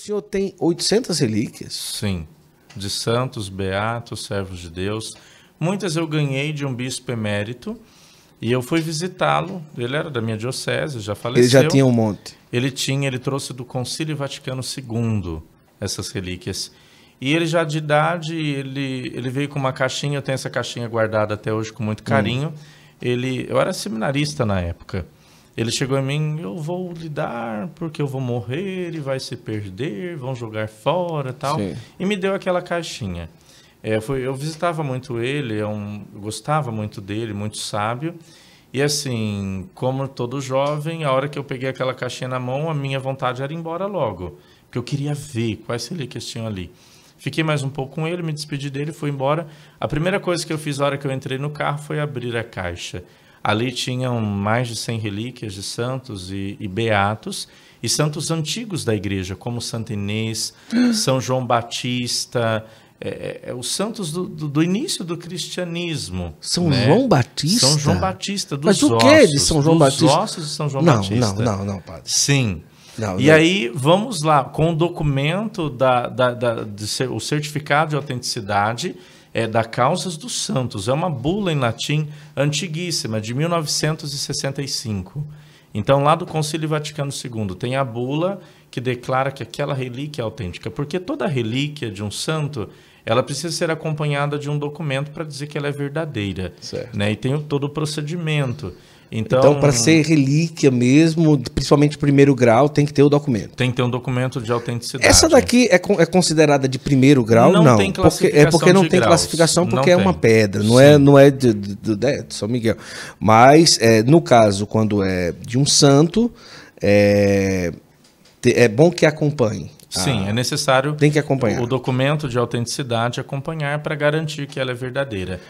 senhor tem 800 relíquias? Sim, de santos, beatos, servos de Deus. Muitas eu ganhei de um bispo emérito e eu fui visitá-lo. Ele era da minha diocese, já faleceu. Ele já tinha um monte. Ele tinha, ele trouxe do Concílio Vaticano II essas relíquias. E ele já de idade, ele, ele veio com uma caixinha, eu tenho essa caixinha guardada até hoje com muito hum. carinho. Hum. Ele, eu era seminarista na época. Ele chegou a mim, eu vou lidar porque eu vou morrer e vai se perder, vão jogar fora tal. Sim. E me deu aquela caixinha. É, foi, eu visitava muito ele, é eu gostava muito dele, muito sábio. E assim, como todo jovem, a hora que eu peguei aquela caixinha na mão, a minha vontade era ir embora logo. Porque eu queria ver quais relíquias tinham ali. Fiquei mais um pouco com ele, me despedi dele, fui embora. A primeira coisa que eu fiz na hora que eu entrei no carro foi abrir a caixa. Ali tinham mais de 100 relíquias de santos e, e beatos, e santos antigos da igreja, como Santo Inês, São João Batista, é, é, é, os santos do, do, do, início do cristianismo. São né? João Batista? São João Batista, dos Mas o ossos, que de São João Batista? Dos ossos de São João não, Batista. Não, não, não, padre. Sim. Não, e não. aí, vamos lá, com o documento, da, da, da, de ser, o certificado de autenticidade, é, da Causas dos Santos. É uma bula em latim antiguíssima, de 1965. Então, lá do Concílio Vaticano II, tem a bula que declara que aquela relíquia é autêntica, porque toda relíquia de um santo ela precisa ser acompanhada de um documento para dizer que ela é verdadeira, certo. né? E tem todo o procedimento. Então, então para ser relíquia mesmo, principalmente primeiro grau, tem que ter o documento. Tem que ter um documento de autenticidade. Essa daqui é, é considerada de primeiro grau? Não, não tem classificação. Porque, é porque não tem graus. classificação, porque não é tem. uma pedra, não é, Sim. é, não é de, de, né, de, São Miguel. Mas, é, no caso, quando é de um santo, é, é bom que acompanhe. Sim, ah, é necessário. Tem que acompanhar. O documento de autenticidade acompanhar para garantir que ela é verdadeira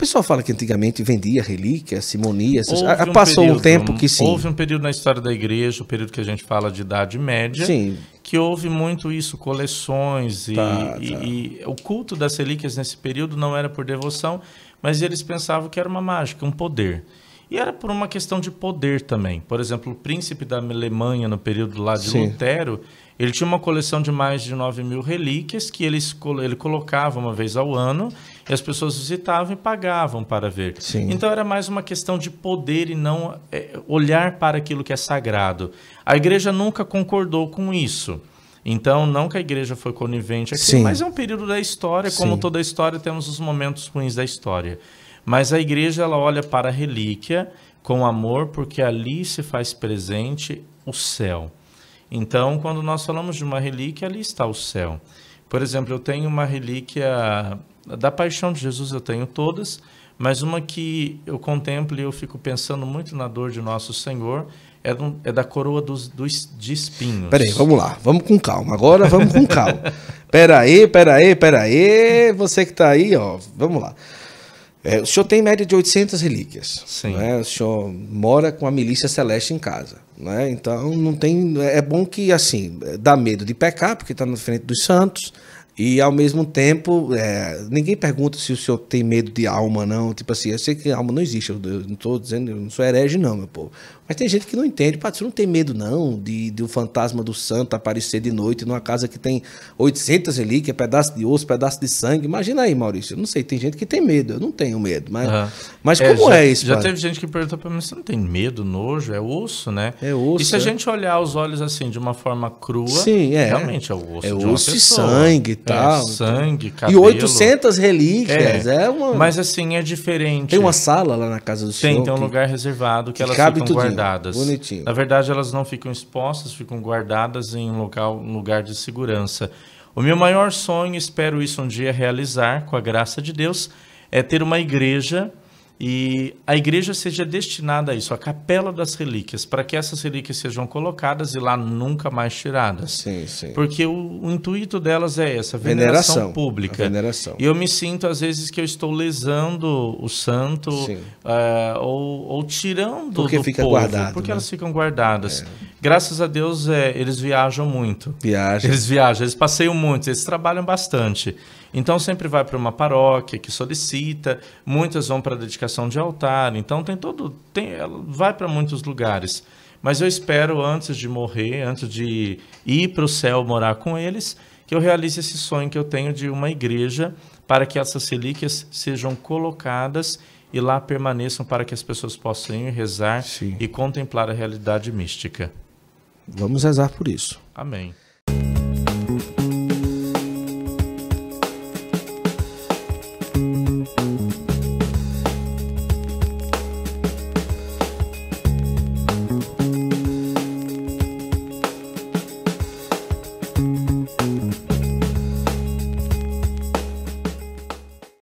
pessoal fala que antigamente vendia relíquias, simonia, essas... um passou período, um tempo que sim. Houve um período na história da igreja, o um período que a gente fala de Idade Média, sim. que houve muito isso, coleções e, tá, tá. E, e o culto das relíquias nesse período não era por devoção, mas eles pensavam que era uma mágica, um poder. E era por uma questão de poder também. Por exemplo, o príncipe da Alemanha, no período lá de Sim. Lutero, ele tinha uma coleção de mais de 9 mil relíquias que ele, ele colocava uma vez ao ano e as pessoas visitavam e pagavam para ver. Sim. Então era mais uma questão de poder e não é, olhar para aquilo que é sagrado. A igreja nunca concordou com isso. Então, não que a igreja foi conivente aqui, Sim. mas é um período da história, como Sim. toda a história, temos os momentos ruins da história. Mas a igreja ela olha para a relíquia com amor, porque ali se faz presente o céu. Então, quando nós falamos de uma relíquia, ali está o céu. Por exemplo, eu tenho uma relíquia da paixão de Jesus, eu tenho todas, mas uma que eu contemplo e eu fico pensando muito na dor de Nosso Senhor é, do, é da coroa dos, dos de espinhos. Peraí, vamos lá, vamos com calma. Agora vamos com calma. peraí, peraí, peraí. Você que está aí, ó, vamos lá. É, o senhor tem média de 800 relíquias. Sim. Né? O senhor mora com a milícia celeste em casa. Né? Então, não tem. É bom que, assim, dá medo de pecar, porque está na frente dos santos, e ao mesmo tempo, é, ninguém pergunta se o senhor tem medo de alma, não. Tipo assim, eu sei que alma não existe, eu não estou dizendo, eu não sou herege, não, meu povo. Mas tem gente que não entende, o você não tem medo, não, de, de um fantasma do santo aparecer de noite numa casa que tem 800 relíquias, pedaço de osso, pedaço de sangue. Imagina aí, Maurício, eu não sei, tem gente que tem medo, eu não tenho medo. Mas, uhum. mas é, como é, já, é isso? Já padre? teve gente que perguntou para mim, você não tem medo, nojo? É osso, né? É osso. E se é? a gente olhar os olhos assim, de uma forma crua, Sim, é. realmente é o osso. É osso e sangue tal. É, então. sangue, cabelo. E 800 relíquias. É. é uma... Mas assim, é diferente. Tem uma sala lá na casa do tem, senhor. Tem, tem um lugar reservado que, que elas ficam tudinho. guardadas. Bonitinho. Na verdade, elas não ficam expostas, ficam guardadas em um, local, um lugar de segurança. O meu maior sonho, espero isso um dia realizar, com a graça de Deus, é ter uma igreja e a igreja seja destinada a isso, a capela das relíquias, para que essas relíquias sejam colocadas e lá nunca mais tiradas. Sim, sim. Porque o, o intuito delas é essa, veneração, veneração pública. Veneração. E eu me sinto, às vezes, que eu estou lesando o santo uh, ou, ou, tirando porque do fica povo, guardado, porque né? elas ficam guardadas. É. Graças a Deus, é, eles viajam muito. Viajam. Eles viajam, eles passeiam muito, eles trabalham bastante. Então, sempre vai para uma paróquia que solicita, muitas vão para a dedicação de altar. Então, tem todo. Tem, é, vai para muitos lugares. Mas eu espero, antes de morrer, antes de ir para o céu morar com eles, que eu realize esse sonho que eu tenho de uma igreja para que essas relíquias sejam colocadas e lá permaneçam para que as pessoas possam ir rezar Sim. e contemplar a realidade mística. Vamos rezar por isso. Amém.